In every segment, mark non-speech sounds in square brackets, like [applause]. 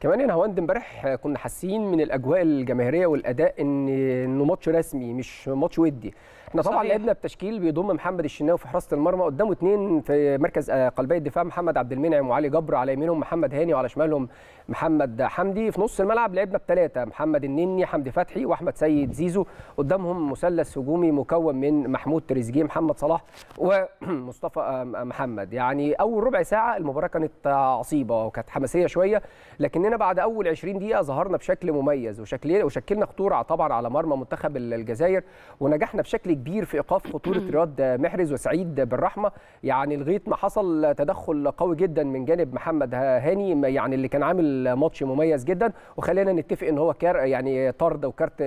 كمان هنا يعني هوند امبارح كنا حاسين من الاجواء الجماهيريه والاداء ان انه ماتش رسمي مش ماتش ودي احنا طبعا لعبنا بتشكيل بيضم محمد الشناوي في حراسه المرمى قدامه اثنين في مركز آه، قلبي الدفاع محمد عبد المنعم وعلي جبر على يمينهم محمد هاني وعلى شمالهم محمد حمدي في نص الملعب لعبنا بثلاثه محمد النني حمدي فتحي واحمد سيد زيزو قدامهم مثلث هجومي مكون من محمود تريزيجيه محمد صلاح ومصطفى آه، محمد يعني اول ربع ساعه المباراه كانت عصيبه وكانت حماسيه شويه لكن اننا بعد اول 20 دقيقه ظهرنا بشكل مميز وشكلنا وشكلنا خطوره طبعا على مرمى منتخب الجزائر ونجحنا بشكل كبير في ايقاف خطوره رياض محرز وسعيد بالرحمه يعني لغايه ما حصل تدخل قوي جدا من جانب محمد هاني يعني اللي كان عامل ماتش مميز جدا وخلينا نتفق ان هو كار يعني طرد وكارت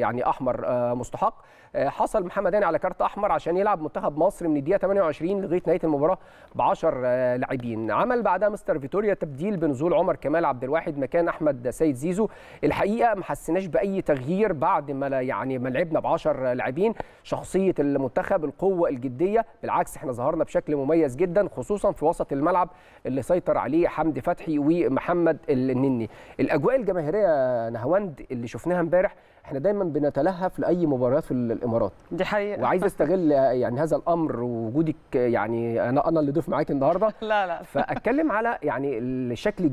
يعني احمر آه، مستحق آه، حصل محمد هاني على كارت احمر عشان يلعب منتخب مصر من الدقيقه 28 لغايه نهايه المباراه ب 10 آه، لاعبين عمل بعدها مستر فيتوريا تبديل بنزول عمر كمال عبد الواحد واحد مكان احمد سيد زيزو الحقيقه ما حسيناش باي تغيير بعد ما يعني ما لعبنا ب 10 لاعبين شخصيه المنتخب القوه الجديه بالعكس احنا ظهرنا بشكل مميز جدا خصوصا في وسط الملعب اللي سيطر عليه حمدي فتحي ومحمد النني الاجواء الجماهيريه نهواند اللي شفناها امبارح احنا دايما بنتلهف لاي مباريات في الامارات دي حقيقه وعايز استغل يعني هذا الامر ووجودك يعني انا انا اللي ضيف معاك النهارده [laughs] لا لا فاتكلم على يعني الشكل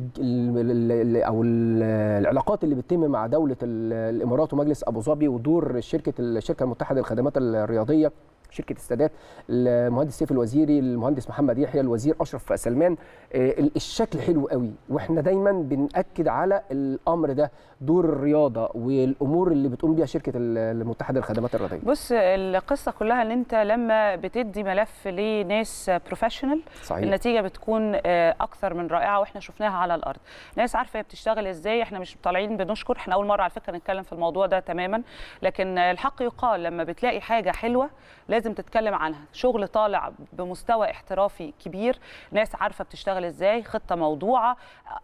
او العلاقات اللي بتتم مع دوله الامارات ومجلس ابو ظبي ودور شركه الشركه المتحده للخدمات الرياضيه شركه السادات المهندس سيف الوزيري المهندس محمد يحيى الوزير اشرف سلمان آه، الشكل حلو قوي واحنا دايما بناكد على الامر ده دور الرياضه والامور اللي بتقوم بيها شركه المتحده للخدمات الرياضيه بص القصه كلها ان انت لما بتدي ملف لناس بروفيشنال النتيجه بتكون آه، اكثر من رائعه واحنا شفناها على الارض ناس عارفه هي بتشتغل ازاي احنا مش طالعين بنشكر احنا اول مره على فكره نتكلم في الموضوع ده تماما لكن الحق يقال لما بتلاقي حاجه حلوه لازم لازم تتكلم عنها شغل طالع بمستوى احترافي كبير ناس عارفه بتشتغل ازاي خطه موضوعه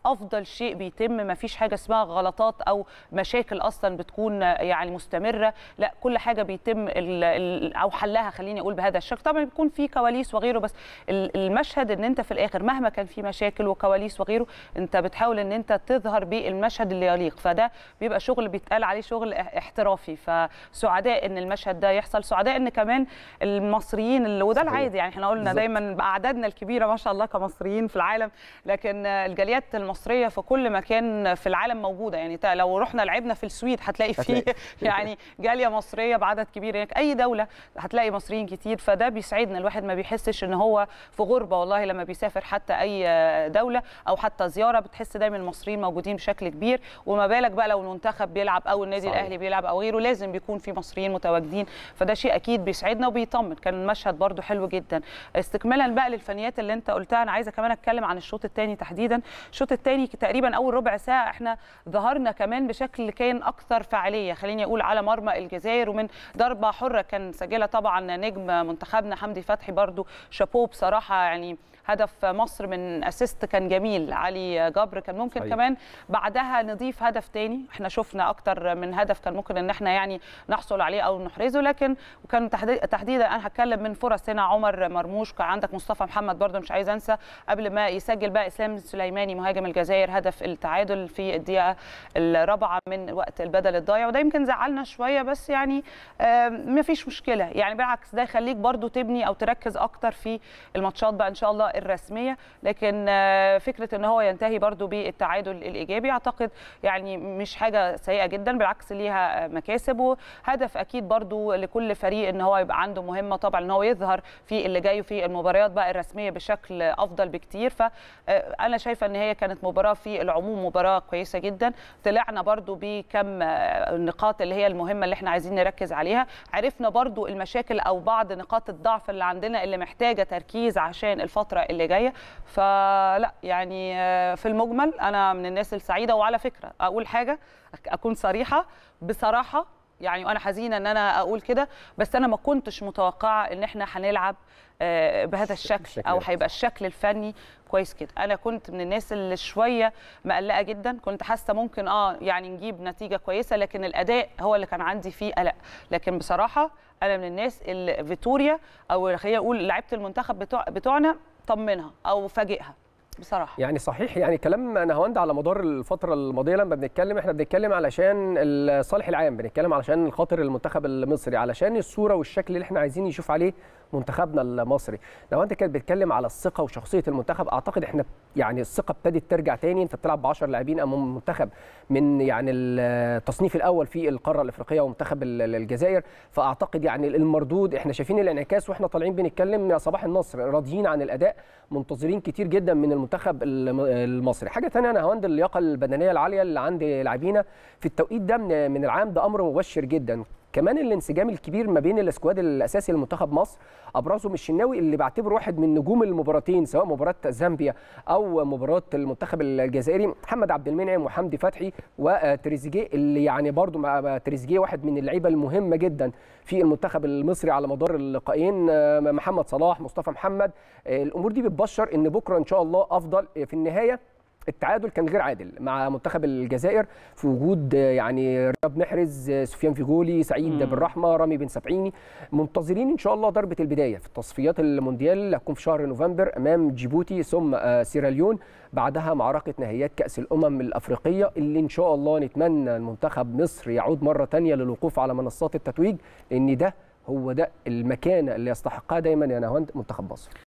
افضل شيء بيتم ما فيش حاجه اسمها غلطات او مشاكل اصلا بتكون يعني مستمره لا كل حاجه بيتم او حلها خليني اقول بهذا الشكل طبعا بيكون في كواليس وغيره بس المشهد ان انت في الاخر مهما كان في مشاكل وكواليس وغيره انت بتحاول ان انت تظهر بالمشهد اللي يليق فده بيبقى شغل بيتقال عليه شغل احترافي فسعداء ان المشهد ده يحصل سعداء ان كمان المصريين اللي وده العادي يعني احنا قلنا دايما باعدادنا الكبيره ما شاء الله كمصريين في العالم لكن الجاليات المصريه في كل مكان في العالم موجوده يعني لو رحنا لعبنا في السويد هتلاقي فيه [laughs] يعني جاليه مصريه بعدد كبير هناك يعني اي دوله هتلاقي مصريين كتير فده بيسعدنا الواحد ما بيحسش ان هو في غربه والله لما بيسافر حتى اي دوله او حتى زياره بتحس دايما المصريين موجودين بشكل كبير وما بالك بقى لو المنتخب بيلعب او النادي صحيح. الاهلي بيلعب او غيره لازم بيكون في مصريين متواجدين فده شيء اكيد بيسعدنا وبي بيطمن كان المشهد برده حلو جدا استكمالا بقى للفنيات اللي انت قلتها انا عايزه كمان اتكلم عن الشوط الثاني تحديدا الشوط الثاني تقريبا اول ربع ساعه احنا ظهرنا كمان بشكل كان اكثر فعاليه خليني اقول على مرمى الجزائر ومن ضربه حره كان سجلها طبعا نجم منتخبنا حمدي فتحي برده شابوه بصراحه يعني هدف مصر من اسيست كان جميل علي جبر كان ممكن صحيح. كمان بعدها نضيف هدف تاني احنا شفنا اكتر من هدف كان ممكن ان احنا يعني نحصل عليه او نحرزه لكن وكان تحديدا انا هتكلم من فرص هنا عمر مرموش كان عندك مصطفى محمد برده مش عايز انسى قبل ما يسجل بقى اسلام سليماني مهاجم الجزائر هدف التعادل في الدقيقه الرابعه من وقت البدل الضايع وده يمكن زعلنا شويه بس يعني ما فيش مشكله يعني بالعكس ده يخليك برده تبني او تركز اكتر في الماتشات بقى ان شاء الله الرسميه لكن آه، فكره ان هو ينتهي برده بالتعادل الايجابي اعتقد يعني مش حاجه سيئه جدا بالعكس ليها مكاسب وهدف اكيد برده لكل فريق ان هو يبقى عنده مهمه طبعا ان هو يظهر في اللي جاي في المباريات بقى الرسميه بشكل افضل بكتير فانا آه، شايفه ان هي كانت مباراه في العموم مباراه كويسه جدا طلعنا برده بكم آه، النقاط اللي هي المهمه اللي احنا عايزين نركز عليها عرفنا برده المشاكل او بعض نقاط الضعف اللي عندنا اللي محتاجه تركيز عشان الفتره اللي جايه فلا يعني آه، في المجمل انا من الناس السعيده وعلى فكره اقول حاجه اكون صريحه بصراحه يعني وانا حزينه ان انا اقول كده بس انا ما كنتش متوقعه ان احنا هنلعب آه، بهذا الشكل او هيبقى الشكل الفني كويس كده انا كنت من الناس اللي شويه مقلقه جدا كنت حاسه ممكن اه يعني نجيب نتيجه كويسه لكن الاداء هو اللي كان عندي فيه قلق لكن بصراحه انا من الناس اللي فيتوريا او خلينا نقول لعيبه المنتخب بتوع بتوعنا طمنها او فاجئها بصراحه يعني صحيح يعني كلام نهاوند على مدار الفتره الماضيه لما بنتكلم احنا بنتكلم علشان الصالح العام بنتكلم علشان خاطر المنتخب المصري علشان الصوره والشكل اللي احنا عايزين نشوف عليه منتخبنا المصري لو انت كنت بتتكلم على الثقه وشخصيه المنتخب اعتقد احنا يعني الثقه ابتدت ترجع تاني انت بتلعب ب 10 لاعبين امام منتخب من يعني التصنيف الاول في القاره الافريقيه ومنتخب الجزائر فاعتقد يعني المردود احنا شايفين الانعكاس واحنا طالعين بنتكلم يا صباح النصر راضيين عن الاداء منتظرين كتير جدا من المنتخب المصري حاجه ثانيه انا هوند اللياقه البدنيه العاليه اللي عند لاعبينا في التوقيت ده من العام ده امر مبشر جدا كمان الانسجام الكبير ما بين الاسكواد الاساسي لمنتخب مصر ابرزهم الشناوي اللي بعتبره واحد من نجوم المباراتين سواء مباراه زامبيا او مباراه المنتخب الجزائري محمد عبد المنعم وحمدي فتحي وتريزيجيه اللي يعني برده تريزيجيه واحد من اللعيبه المهمه جدا في المنتخب المصري على مدار اللقاءين محمد صلاح مصطفى محمد الامور دي بتبشر ان بكره ان شاء الله افضل في النهايه التعادل كان غير عادل مع منتخب الجزائر في وجود يعني رياض محرز سفيان فيجولي سعيد بن رحمه رامي بن سبعيني منتظرين ان شاء الله ضربه البدايه في التصفيات المونديال اللي هتكون في شهر نوفمبر امام جيبوتي ثم آه، سيراليون بعدها معركه نهائيات كاس الامم الافريقيه اللي ان شاء الله نتمنى المنتخب مصر يعود مره ثانيه للوقوف على منصات التتويج لان ده هو ده المكانه اللي يستحقها دايما يا نهاوند منتخب مصر